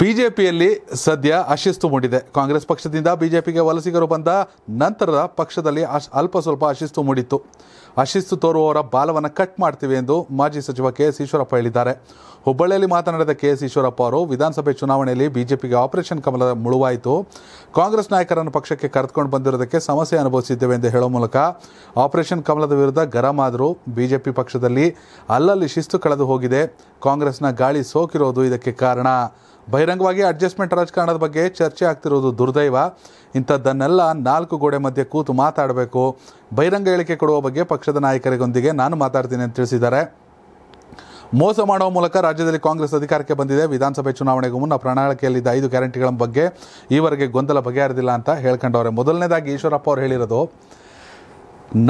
ಬಿಜೆಪಿಯಲ್ಲಿ ಸದ್ಯ ಅಶಿಸ್ತು ಮೂಡಿದೆ ಕಾಂಗ್ರೆಸ್ ಪಕ್ಷದಿಂದ ಬಿಜೆಪಿಗೆ ವಲಸಿಗರು ಬಂದ ನಂತರದ ಪಕ್ಷದಲ್ಲಿ ಅಶ್ ಅಲ್ಪ ಸ್ವಲ್ಪ ಅಶಿಸ್ತು ಮೂಡಿತ್ತು ಅಶಿಸ್ತು ತೋರುವವರ ಬಾಲವನ್ನು ಕಟ್ ಮಾಡ್ತೀವಿ ಎಂದು ಮಾಜಿ ಸಚಿವ ಕೆ ಎಸ್ ಈಶ್ವರಪ್ಪ ಹೇಳಿದ್ದಾರೆ ಹುಬ್ಬಳ್ಳಿಯಲ್ಲಿ ಮಾತನಾಡಿದ ಕೆ ಎಸ್ ಈಶ್ವರಪ್ಪ ಅವರು ವಿಧಾನಸಭೆ ಚುನಾವಣೆಯಲ್ಲಿ ಬಿಜೆಪಿಗೆ ಆಪರೇಷನ್ ಕಮಲದ ಮುಳುವಾಯಿತು ಕಾಂಗ್ರೆಸ್ ನಾಯಕರನ್ನು ಪಕ್ಷಕ್ಕೆ ಕರೆದುಕೊಂಡು ಬಂದಿರೋದಕ್ಕೆ ಸಮಸ್ಯೆ ಅನುಭವಿಸಿದ್ದೇವೆ ಎಂದು ಹೇಳೋ ಮೂಲಕ ಆಪರೇಷನ್ ಕಮಲದ ವಿರುದ್ಧ ಗರಂ ಆದರೂ ಬಿಜೆಪಿ ಪಕ್ಷದಲ್ಲಿ ಅಲ್ಲಲ್ಲಿ ಶಿಸ್ತು ಕಳೆದು ಹೋಗಿದೆ ಕಾಂಗ್ರೆಸ್ನ ಗಾಳಿ ಸೋಕಿರೋದು ಇದಕ್ಕೆ ಕಾರಣ ಬಹಿರಂಗವಾಗಿ ಅಡ್ಜಸ್ಟ್ಮೆಂಟ್ ರಾಜಕಾರಣದ ಬಗ್ಗೆ ಚರ್ಚೆ ಆಗ್ತಿರೋದು ದುರ್ದೈವ ಇಂಥದ್ದನ್ನೆಲ್ಲ ನಾಲ್ಕು ಗೋಡೆ ಮಧ್ಯೆ ಕೂತು ಮಾತಾಡಬೇಕು ಬಹಿರಂಗ ಹೇಳಿಕೆ ಕೊಡುವ ಬಗ್ಗೆ ಪಕ್ಷದ ನಾಯಕರಿಗೊಂದಿಗೆ ನಾನು ಮಾತಾಡ್ತೀನಿ ಅಂತ ತಿಳಿಸಿದ್ದಾರೆ ಮೋಸ ಮಾಡುವ ಮೂಲಕ ರಾಜ್ಯದಲ್ಲಿ ಕಾಂಗ್ರೆಸ್ ಅಧಿಕಾರಕ್ಕೆ ಬಂದಿದೆ ವಿಧಾನಸಭೆ ಚುನಾವಣೆಗೂ ಮುನ್ನ ಪ್ರಣಾಳಿಕೆಯಲ್ಲಿದ್ದ ಐದು ಗ್ಯಾರಂಟಿಗಳ ಬಗ್ಗೆ ಈವರೆಗೆ ಗೊಂದಲ ಬಗೆಹರಿದಿಲ್ಲ ಅಂತ ಹೇಳ್ಕೊಂಡವ್ರೆ ಮೊದಲನೇದಾಗಿ ಈಶ್ವರಪ್ಪ ಅವರು ಹೇಳಿರೋದು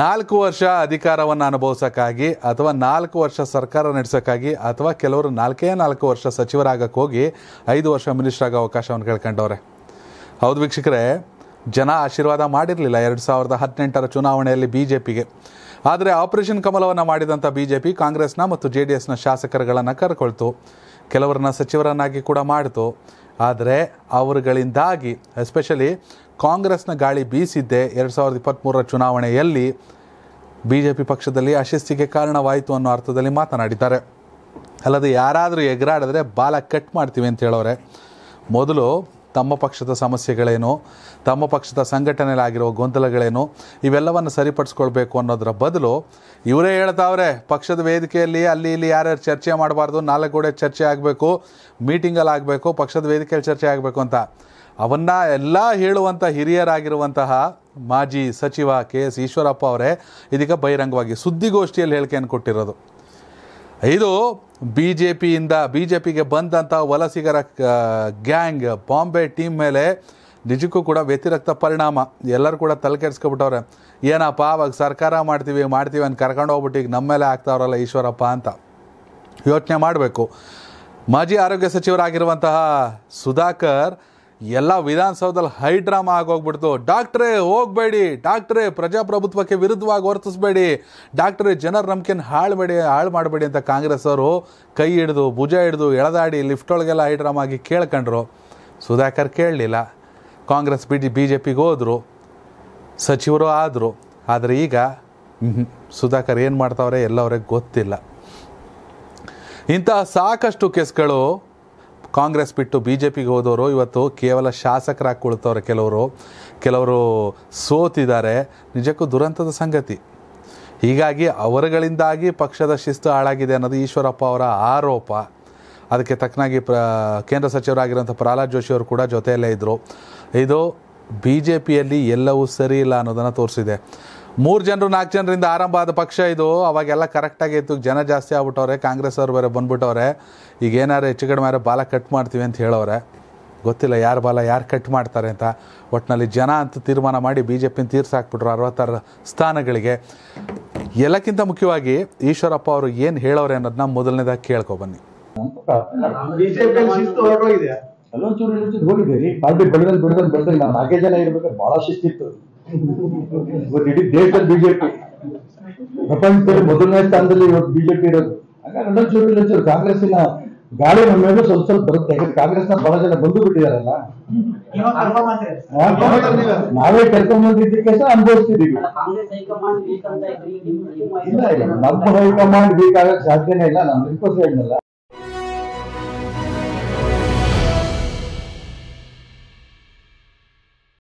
ನಾಲ್ಕು ವರ್ಷ ಅಧಿಕಾರವನ್ನು ಅನುಭವಿಸೋಕ್ಕಾಗಿ ಅಥವಾ ನಾಲ್ಕು ವರ್ಷ ಸರ್ಕಾರ ನಡೆಸೋಕ್ಕಾಗಿ ಅಥವಾ ಕೆಲವರು ನಾಲ್ಕೇ ನಾಲ್ಕು ವರ್ಷ ಸಚಿವರಾಗಕ್ಕೆ ಹೋಗಿ ಐದು ವರ್ಷ ಆಗೋ ಅವಕಾಶವನ್ನು ಕೇಳ್ಕೊಂಡವ್ರೆ ಹೌದು ವೀಕ್ಷಕರೇ ಜನ ಆಶೀರ್ವಾದ ಮಾಡಿರಲಿಲ್ಲ ಎರಡು ಸಾವಿರದ ಹದಿನೆಂಟರ ಚುನಾವಣೆಯಲ್ಲಿ ಬಿ ಜೆ ಪಿಗೆ ಆದರೆ ಆಪರೇಷನ್ ಕಮಲವನ್ನು ಮಾಡಿದಂಥ ಬಿ ಜೆ ಪಿ ಕಾಂಗ್ರೆಸ್ನ ಮತ್ತು ಜೆ ಡಿ ಎಸ್ನ ಶಾಸಕರುಗಳನ್ನು ಕರ್ಕೊಳ್ತು ಕೆಲವರನ್ನ ಸಚಿವರನ್ನಾಗಿ ಕೂಡ ಮಾಡಿತು ಆದರೆ ಅವರುಗಳಿಂದಾಗಿ ಎಸ್ಪೆಷಲಿ ಕಾಂಗ್ರೆಸ್ನ ಗಾಳಿ ಬೀಸಿದ್ದೆ ಎರಡು ಸಾವಿರದ ಇಪ್ಪತ್ತ್ಮೂರರ ಚುನಾವಣೆಯಲ್ಲಿ ಬಿ ಜೆ ಪಿ ಪಕ್ಷದಲ್ಲಿ ಅಶಿಸ್ತಿಗೆ ಕಾರಣವಾಯಿತು ಅನ್ನೋ ಅರ್ಥದಲ್ಲಿ ಮಾತನಾಡಿದ್ದಾರೆ ಅಲ್ಲದೆ ಯಾರಾದರೂ ಎಗರಾಡಿದ್ರೆ ಬಾಲ ಕಟ್ ಮಾಡ್ತೀವಿ ಅಂತ ಹೇಳೋರೆ ಮೊದಲು ತಮ್ಮ ಪಕ್ಷದ ಸಮಸ್ಯೆಗಳೇನು ತಮ್ಮ ಪಕ್ಷದ ಸಂಘಟನೆಯಲ್ಲಾಗಿರೋ ಗೊಂದಲಗಳೇನು ಇವೆಲ್ಲವನ್ನು ಸರಿಪಡಿಸ್ಕೊಳ್ಬೇಕು ಅನ್ನೋದರ ಬದಲು ಇವರೇ ಹೇಳ್ತಾವ್ರೆ ಪಕ್ಷದ ವೇದಿಕೆಯಲ್ಲಿ ಅಲ್ಲಿ ಇಲ್ಲಿ ಯಾರ್ಯಾರು ಚರ್ಚೆ ಮಾಡಬಾರ್ದು ನಾಲ್ಕು ಚರ್ಚೆ ಆಗಬೇಕು ಮೀಟಿಂಗಲ್ಲಿ ಆಗಬೇಕು ಪಕ್ಷದ ವೇದಿಕೆಯಲ್ಲಿ ಚರ್ಚೆ ಆಗಬೇಕು ಅಂತ ಅವನ್ನ ಎಲ್ಲ ಹೇಳುವಂಥ ಹಿರಿಯರಾಗಿರುವಂತಹ ಮಾಜಿ ಸಚಿವ ಕೆ ಎಸ್ ಈಶ್ವರಪ್ಪ ಅವರೇ ಇದೀಗ ಬಹಿರಂಗವಾಗಿ ಸುದ್ದಿಗೋಷ್ಠಿಯಲ್ಲಿ ಹೇಳಿಕೆಯನ್ನು ಕೊಟ್ಟಿರೋದು ಇದು ಬಿ ಜೆ ಪಿಯಿಂದ ಬಿ ಜೆ ಪಿಗೆ ಬಂದಂಥ ವಲಸಿಗರ ಗ್ಯಾಂಗ್ ಬಾಂಬೆ ಟೀಮ್ ಮೇಲೆ ನಿಜಕ್ಕೂ ಕೂಡ ವ್ಯತಿರಕ್ತ ಪರಿಣಾಮ ಎಲ್ಲರೂ ಕೂಡ ತಲೆ ಏನಪ್ಪ ಅವಾಗ ಸರ್ಕಾರ ಮಾಡ್ತೀವಿ ಮಾಡ್ತೀವಿ ಅಂತ ಕರ್ಕೊಂಡು ಹೋಗ್ಬಿಟ್ಟು ಈಗ ನಮ್ಮ ಮೇಲೆ ಆಗ್ತಾವ್ರಲ್ಲ ಈಶ್ವರಪ್ಪ ಅಂತ ಯೋಚನೆ ಮಾಡಬೇಕು ಮಾಜಿ ಆರೋಗ್ಯ ಸಚಿವರಾಗಿರುವಂತಹ ಸುಧಾಕರ್ ಎಲ್ಲ ವಿಧಾನಸೌಧದಲ್ಲಿ ಹೈಡ್ರಾಮಾ ಆಗೋಗ್ಬಿಡ್ತು ಡಾಕ್ಟ್ರೇ ಹೋಗಬೇಡಿ ಡಾಕ್ಟ್ರೇ ಪ್ರಜಾಪ್ರಭುತ್ವಕ್ಕೆ ವಿರುದ್ಧವಾಗಿ ವರ್ತಿಸ್ಬೇಡಿ ಡಾಕ್ಟ್ರೇ ಜನರ ನಂಬಿಕೆನ ಹಾಳುಬೇಡಿ ಹಾಳು ಮಾಡಬೇಡಿ ಅಂತ ಕಾಂಗ್ರೆಸ್ ಅವರು ಕೈ ಹಿಡಿದು ಭುಜ ಹಿಡಿದು ಎಳೆದಾಡಿ ಲಿಫ್ಟ್ ಒಳಗೆಲ್ಲ ಹೈಡ್ರಾಮಾ ಆಗಿ ಕೇಳ್ಕೊಂಡ್ರು ಸುಧಾಕರ್ ಕೇಳಲಿಲ್ಲ Congress B G B J ಪಿಗೆ ಹೋದರು ಸಚಿವರು ಆದರು ಆದರೆ ಈಗ ಸುಧಾಕರ್ ಏನು ಮಾಡ್ತಾವ್ರೆ ಎಲ್ಲವ್ರಿಗೆ ಗೊತ್ತಿಲ್ಲ ಇಂತಹ ಸಾಕಷ್ಟು ಕೇಸ್ಗಳು ಕಾಂಗ್ರೆಸ್ ಬಿಟ್ಟು ಬಿ ಜೆ ಪಿಗೆ ಹೋದವರು ಇವತ್ತು ಕೇವಲ ಶಾಸಕರಾಗಿ ಕುಳಿತವ್ರೆ ಕೆಲವರು ಕೆಲವರು ಸೋತಿದ್ದಾರೆ ನಿಜಕ್ಕೂ ದುರಂತದ ಸಂಗತಿ ಹೀಗಾಗಿ ಅವರುಗಳಿಂದಾಗಿ ಪಕ್ಷದ ಶಿಸ್ತು ಹಾಳಾಗಿದೆ ಅನ್ನೋದು ಈಶ್ವರಪ್ಪ ಅವರ ಆರೋಪ ಅದಕ್ಕೆ ತಕ್ಕನಾಗಿ ಪ್ರ ಕೇಂದ್ರ ಸಚಿವರಾಗಿರೋಂಥ ಪ್ರಹ್ಲಾದ್ ಜೋಶಿ ಅವರು ಕೂಡ ಜೊತೆಯಲ್ಲೇ ಇದ್ದರು ಇದು ಬಿ ಜೆ ಪಿಯಲ್ಲಿ ಎಲ್ಲವೂ ಸರಿ ಇಲ್ಲ ಅನ್ನೋದನ್ನು ತೋರಿಸಿದೆ ಮೂರು ಜನರು ನಾಲ್ಕು ಜನರಿಂದ ಆರಂಭ ಆದ ಪಕ್ಷ ಇದು ಅವಾಗೆಲ್ಲ ಕರೆಕ್ಟಾಗಿ ಇತ್ತು ಜನ ಜಾಸ್ತಿ ಆಗ್ಬಿಟ್ಟವ್ರೆ ಕಾಂಗ್ರೆಸ್ ಅವ್ರು ಬೇರೆ ಬಂದ್ಬಿಟ್ಟವ್ರೆ ಈಗ ಏನಾರು ಹೆಚ್ಚು ಕಡಿಮೆ ಬಾಲ ಕಟ್ ಮಾಡ್ತೀವಿ ಅಂತ ಹೇಳೋರೆ ಗೊತ್ತಿಲ್ಲ ಯಾರು ಬಾಲ ಯಾರು ಕಟ್ ಮಾಡ್ತಾರೆ ಅಂತ ಒಟ್ಟಿನಲ್ಲಿ ಜನ ಅಂತ ತೀರ್ಮಾನ ಮಾಡಿ ಬಿ ಜೆ ಪಿನ ತೀರ್ಸಾಕ್ಬಿಟ್ರು ಅರವತ್ತಾರು ಸ್ಥಾನಗಳಿಗೆ ಎಲ್ಲಕ್ಕಿಂತ ಮುಖ್ಯವಾಗಿ ಈಶ್ವರಪ್ಪ ಅವರು ಏನು ಹೇಳೋರೆ ಅನ್ನೋದನ್ನ ಮೊದಲನೇದಾಗಿ ಕೇಳ್ಕೊ ಬನ್ನಿ ಭಾಳ ಶಿಸ್ತಿತ್ತು ಇವತ್ತು ಇಡೀ ದೇಶದ ಬಿಜೆಪಿ ಪ್ರಪಂಚದಲ್ಲಿ ಮೊದಲನೇ ಸ್ಥಾನದಲ್ಲಿ ಇವತ್ತು ಬಿಜೆಪಿ ಇರೋದು ಹಾಗಾಗಿ ಅಣ್ಣನ ಚೂರು ಗಾಳಿ ನಮ್ಮ ಮೇಲೂ ಸ್ವಲ್ಪ ಸ್ವಲ್ಪ ಬರುತ್ತೆ ಯಾಕಂದ್ರೆ ಕಾಂಗ್ರೆಸ್ನ ಬಹಳ ಜನ ಬಂದು ಬಿಟ್ಟಿದಾರಲ್ಲ ನಾವೇ ಕರ್ಕೊಂಡು ಬಂದಿದ್ದಕ್ಕೆ ಸಹ ಅನುಭವಿಸ್ತಿದ್ದೀವಿ ಇಲ್ಲ ಇಲ್ಲ ನಮ್ಮ ಹೈಕಮಾಂಡ್ ಆಗಕ್ಕೆ ಸಾಧ್ಯನೇ ಇಲ್ಲ ನಾನು ರಿಕ್ವೆಸ್ಟ್ ಹೇಳಿಲ್ಲ